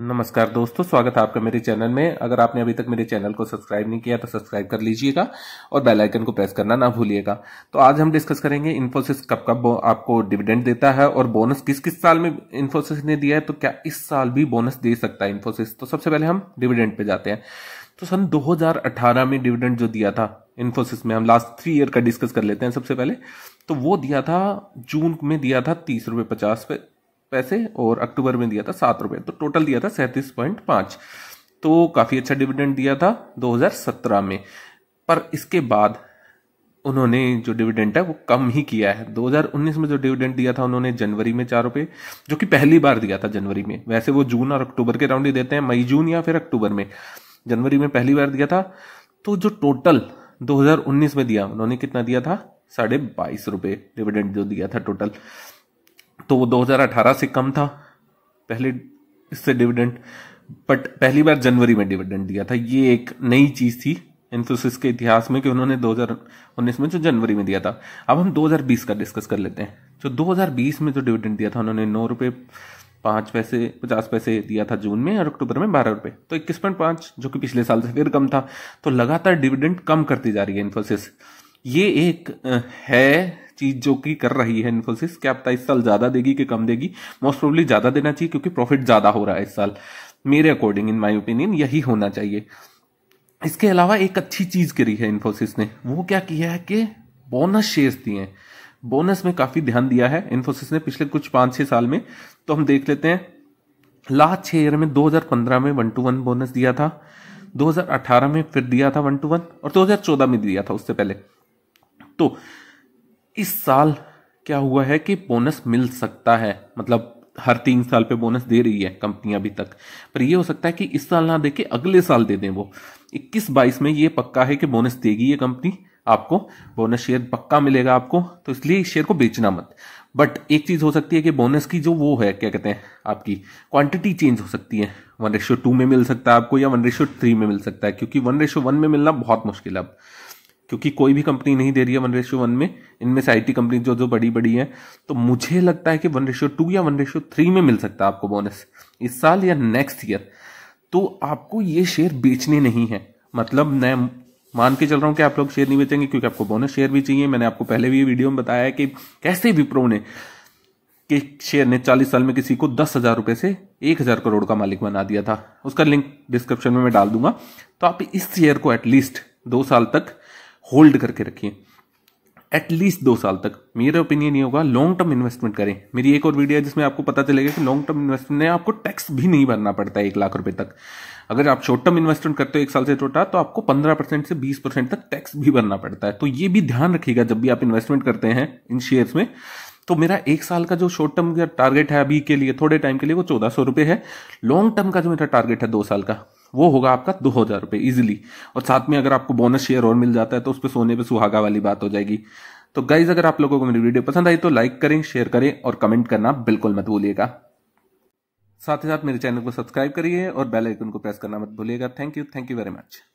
नमस्कार दोस्तों स्वागत है आपका मेरे चैनल में अगर आपने अभी तक मेरे चैनल को सब्सक्राइब नहीं किया तो सब्सक्राइब कर लीजिएगा और बेल आइकन को प्रेस करना ना भूलिएगा तो आज हम डिस्कस करेंगे इन्फोसिस कब कब आपको डिविडेंड देता है और बोनस किस किस साल में इन्फोसिस ने दिया है तो क्या इस साल भी बोनस दे सकता है इन्फोसिस तो सबसे पहले हम डिविडेंड पे जाते हैं तो सन 2018 में डिविडेंड जो दिया था इन्फोसिस में हम लास्ट थ्री ईयर का डिस्कस कर लेते हैं सबसे पहले तो वो दिया था जून में दिया था तीस रुपये पचास पे पैसे और अक्टूबर में दिया था सात रुपये तो टोटल दिया था सैंतीस पॉइंट पाँच तो काफ़ी अच्छा डिविडेंड दिया था 2017 में पर इसके बाद उन्होंने जो डिविडेंड है वो कम ही किया है 2019 में जो डिविडेंड दिया था उन्होंने जनवरी में चार रुपये जो कि पहली बार दिया था जनवरी में वैसे वो जून और अक्टूबर के राउंड ही देते हैं मई जून या फिर अक्टूबर में जनवरी में पहली बार दिया था तो जो टोटल 2019 में दिया उन्होंने कितना दिया था साढ़े बाईस रुपये डिविडेंड जो दिया था टोटल तो वो 2018 से कम था पहले इससे डिविडेंड बट पहली बार जनवरी में डिविडेंड दिया था ये एक नई चीज थी इन्फोसिस के इतिहास में कि उन्होंने 2019 में जो जनवरी में दिया था अब हम 2020 का डिस्कस कर लेते हैं जो 2020 में जो डिविडेंड दिया था उन्होंने नौ रुपये पाँच पैसे पचास पैसे दिया था जून में और अक्टूबर में बारह रुपये तो इक्कीस पॉइंट पाँच जो कि पिछले साल से फिर कम था तो लगातार डिविडेंड कम करती जा रही है इन्फोसिस ये एक है चीज जो कि कर रही है इन्फोसिस क्या पता इस साल ज्यादा देगी कि कम देगी मोस्ट प्रोबली ज्यादा देना चाहिए क्योंकि प्रॉफिट ज्यादा हो रहा है इस साल मेरे अकॉर्डिंग इन माई ओपिनियन यही होना चाहिए इसके अलावा एक अच्छी चीज करी है इन्फोसिस ने वो क्या किया है कि बोनस शेयर्स दिए हैं बोनस में काफी ध्यान दिया है इन्फोसिस ने पिछले कुछ पांच छह साल में तो हम देख लेते हैं लास्ट छह ईयर में 2015 में वन टू वन बोनस दिया था 2018 में फिर दिया था वन टू वन और 2014 में दिया था उससे पहले तो इस साल क्या हुआ है कि बोनस मिल सकता है मतलब हर तीन साल पे बोनस दे रही है कंपनी अभी तक पर ये हो सकता है कि इस साल ना देके अगले साल दे दें वो इक्कीस बाईस में ये पक्का है कि बोनस देगी ये कंपनी आपको बोनस शेयर पक्का मिलेगा आपको तो इसलिए इस शेयर को बेचना मत बट एक चीज़ हो सकती है कि बोनस की जो वो है क्या कहते हैं आपकी क्वांटिटी चेंज हो सकती है वन रेशो टू में मिल सकता है आपको या वन रेशो थ्री में मिल सकता है क्योंकि वन रेशो वन में मिलना बहुत मुश्किल है अब क्योंकि कोई भी कंपनी नहीं दे रही है वन रेशो वन में इनमें से आई कंपनी जो जो बड़ी बड़ी है तो मुझे लगता है कि वन रेशो टू या वन रेशो थ्री में मिल सकता है आपको बोनस इस साल या नेक्स्ट ईयर तो आपको ये शेयर बेचने नहीं है मतलब मैं मान के चल रहा हूं कि आप लोग शेयर नहीं बेचेंगे क्योंकि आपको बोनस शेयर भी चाहिए मैंने आपको पहले भी वीडियो में बताया है कि कैसे विप्रो ने कि शेयर ने 40 साल में किसी को दस हजार रुपए से एक हजार करोड़ का मालिक बना दिया था उसका लिंक डिस्क्रिप्शन में मैं डाल दूंगा तो आप इस शेयर को एटलीस्ट दो साल तक होल्ड करके रखिए एटलीस्ट दो साल तक मेरा ओपिनियन ये होगा लॉन्ग टर्म इन्वेस्टमेंट करें मेरी एक और वीडियो है जिसमें आपको पता चलेगा कि लॉन्ग टर्म इन्वेस्टमेंट में आपको टैक्स भी नहीं भरना पड़ता है एक लाख रुपए तक अगर आप शॉर्ट टर्म इन्वेस्टमेंट करते हो एक साल से छोटा तो आपको पंद्रह परसेंट से बीस परसेंट तक टैक्स भी भरना पड़ता है तो ये भी ध्यान रखिएगा जब भी आप इन्वेस्टमेंट करते हैं इन शेयर्स में तो मेरा एक साल का जो शॉर्ट टर्म का टारगेट है अभी के लिए थोड़े टाइम के लिए वो चौदह सौ रुपये है लॉन्ग टर्म का जो मेरा टारगेट है दो साल का वो होगा आपका दो हजार रुपए इजिली और साथ में अगर आपको बोनस शेयर और मिल जाता है तो उस पर सोने पर सुहागा वाली बात हो जाएगी तो गाइज अगर आप लोगों को मेरी वीडियो पसंद आई तो लाइक करें शेयर करें और कमेंट करना बिल्कुल मत भूलिएगा साथ ही साथ मेरे चैनल को सब्सक्राइब करिए और बेल आइकन को प्रेस करना मत भूलिएगा thank you thank you very much